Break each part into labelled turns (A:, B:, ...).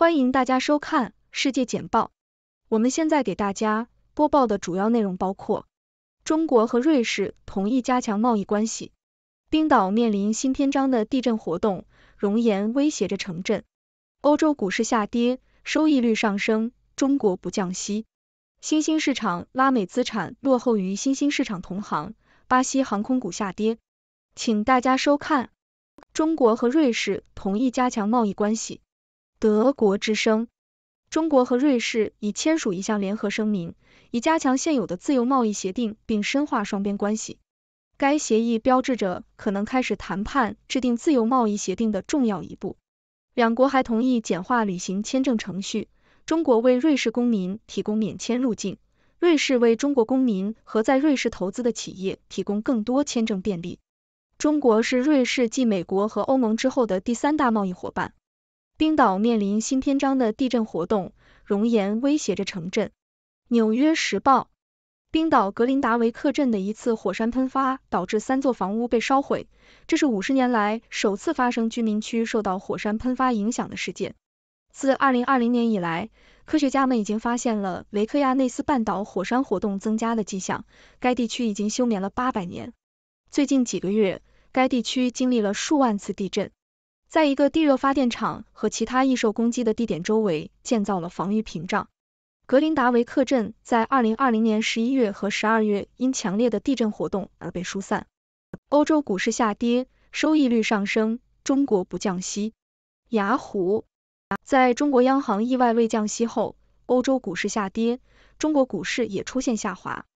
A: 欢迎大家收看世界简报。我们现在给大家播报的主要内容包括：中国和瑞士同意加强贸易关系；冰岛面临新篇章的地震活动，熔岩威胁着城镇；欧洲股市下跌，收益率上升；中国不降息；新兴市场拉美资产落后于新兴市场同行；巴西航空股下跌。请大家收看。中国和瑞士同意加强贸易关系。德国之声：中国和瑞士已签署一项联合声明，以加强现有的自由贸易协定并深化双边关系。该协议标志着可能开始谈判制定自由贸易协定的重要一步。两国还同意简化旅行签证程序，中国为瑞士公民提供免签入境，瑞士为中国公民和在瑞士投资的企业提供更多签证便利。中国是瑞士继美国和欧盟之后的第三大贸易伙伴。冰岛面临新篇章的地震活动，熔岩威胁着城镇。纽约时报：冰岛格林达维克镇的一次火山喷发导致三座房屋被烧毁，这是五十年来首次发生居民区受到火山喷发影响的事件。自二零二零年以来，科学家们已经发现了雷克亚内斯半岛火山活动增加的迹象。该地区已经休眠了八百年，最近几个月该地区经历了数万次地震。在一个地热发电厂和其他易受攻击的地点周围建造了防御屏障。格林达维克镇在二零二零年十一月和十二月因强烈的地震活动而被疏散。欧洲股市下跌，收益率上升，中国不降息。雅虎，在中国央行意外未降息后，欧洲股市下跌，中国股市也出现下滑。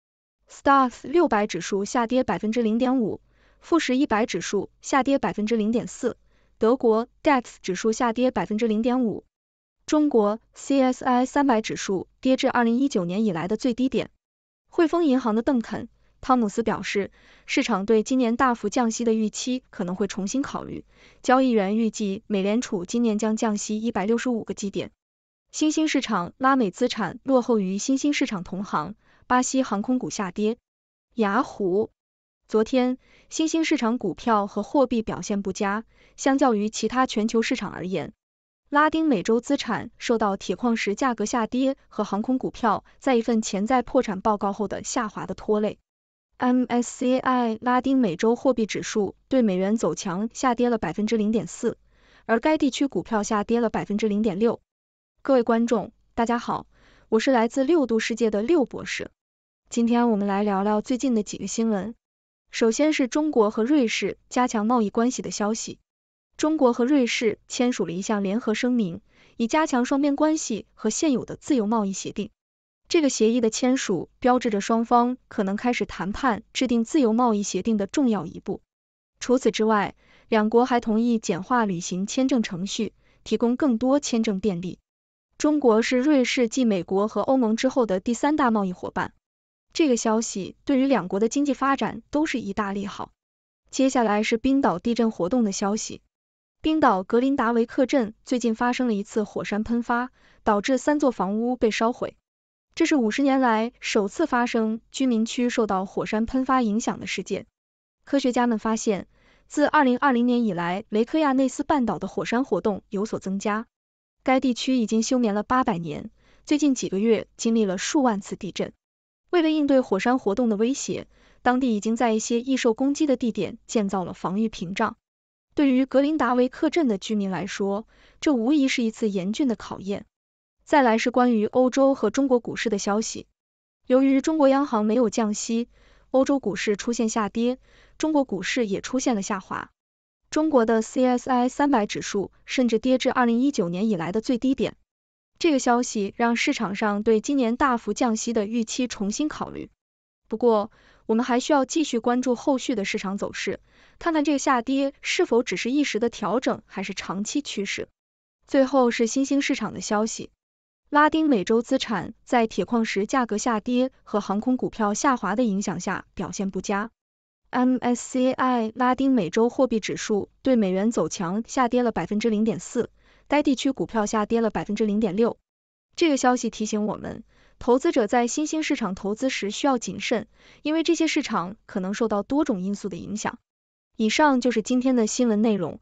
A: s t a 6六百指数下跌百分之零点五，富时一百指数下跌百分之零点四。德国 DAX 指数下跌百分之零点五，中国 CSI 三百指数跌至二零一九年以来的最低点。汇丰银行的邓肯·汤姆斯表示，市场对今年大幅降息的预期可能会重新考虑。交易员预计美联储今年将降息一百六十五个基点。新兴市场拉美资产落后于新兴市场同行，巴西航空股下跌。雅虎。昨天，新兴市场股票和货币表现不佳，相较于其他全球市场而言，拉丁美洲资产受到铁矿石价格下跌和航空股票在一份潜在破产报告后的下滑的拖累。MSCI 拉丁美洲货币指数对美元走强下跌了百分之零点四，而该地区股票下跌了百分之零点六。各位观众，大家好，我是来自六度世界的六博士，今天我们来聊聊最近的几个新闻。首先是中国和瑞士加强贸易关系的消息。中国和瑞士签署了一项联合声明，以加强双边关系和现有的自由贸易协定。这个协议的签署标志着双方可能开始谈判制定自由贸易协定的重要一步。除此之外，两国还同意简化旅行签证程序，提供更多签证便利。中国是瑞士继美国和欧盟之后的第三大贸易伙伴。这个消息对于两国的经济发展都是一大利好。接下来是冰岛地震活动的消息。冰岛格林达维克镇最近发生了一次火山喷发，导致三座房屋被烧毁。这是五十年来首次发生居民区受到火山喷发影响的事件。科学家们发现，自二零二零年以来，雷克亚内斯半岛的火山活动有所增加。该地区已经休眠了八百年，最近几个月经历了数万次地震。为了应对火山活动的威胁，当地已经在一些易受攻击的地点建造了防御屏障。对于格林达维克镇的居民来说，这无疑是一次严峻的考验。再来是关于欧洲和中国股市的消息。由于中国央行没有降息，欧洲股市出现下跌，中国股市也出现了下滑。中国的 CSI 三百指数甚至跌至二零一九年以来的最低点。这个消息让市场上对今年大幅降息的预期重新考虑。不过，我们还需要继续关注后续的市场走势，看看这个下跌是否只是一时的调整，还是长期趋势。最后是新兴市场的消息，拉丁美洲资产在铁矿石价格下跌和航空股票下滑的影响下表现不佳。MSCI 拉丁美洲货币指数对美元走强下跌了百分之零点四。该地区股票下跌了百分之零点六。这个消息提醒我们，投资者在新兴市场投资时需要谨慎，因为这些市场可能受到多种因素的影响。以上就是今天的新闻内容。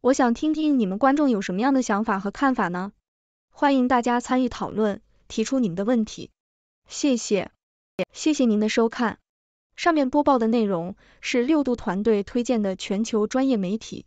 A: 我想听听你们观众有什么样的想法和看法呢？欢迎大家参与讨论，提出你们的问题。谢谢，谢谢您的收看。上面播报的内容是六度团队推荐的全球专业媒体。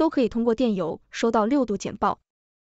A: 都可以通过电邮收到六度简报。